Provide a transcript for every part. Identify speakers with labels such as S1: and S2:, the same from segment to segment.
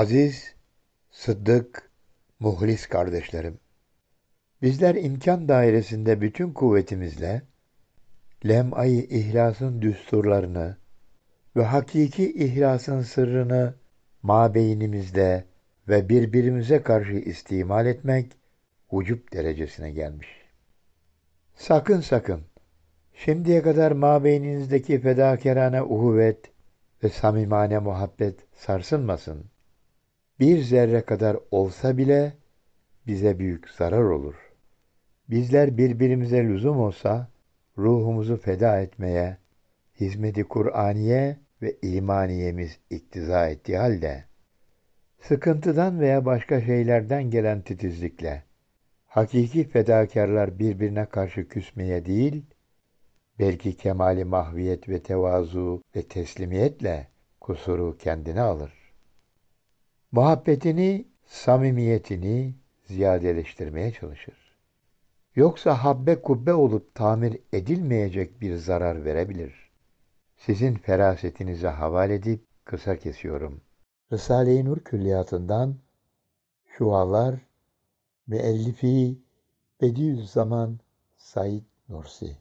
S1: Aziz, sıddık, muhlis kardeşlerim, bizler imkan dairesinde bütün kuvvetimizle lem'ayı ihlasın düsturlarını ve hakiki ihlasın sırrını mabeynimizde ve birbirimize karşı istimal etmek vücub derecesine gelmiş. Sakın sakın şimdiye kadar mabeyninizdeki fedakarane uhuvvet ve samimane muhabbet sarsılmasın bir zerre kadar olsa bile bize büyük zarar olur. Bizler birbirimize lüzum olsa ruhumuzu feda etmeye, hizmeti Kur'aniye ve imaniyemiz iktiza ettiği halde, sıkıntıdan veya başka şeylerden gelen titizlikle, hakiki fedakarlar birbirine karşı küsmeye değil, belki kemali mahviyet ve tevazu ve teslimiyetle kusuru kendine alır muhabbetini, samimiyetini ziyadeleştirmeye çalışır. Yoksa habbe kubbe olup tamir edilmeyecek bir zarar verebilir. Sizin ferasetinize havale edip kısa kesiyorum. Risale-i Nur külliyatından Şualar Müellifi Bediüzzaman Said Nursi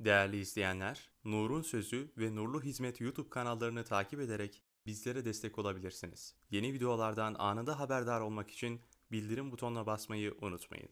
S2: Değerli izleyenler, Nur'un Sözü ve Nurlu Hizmet YouTube kanallarını takip ederek bizlere destek olabilirsiniz. Yeni videolardan anında haberdar olmak için bildirim butonuna basmayı unutmayın.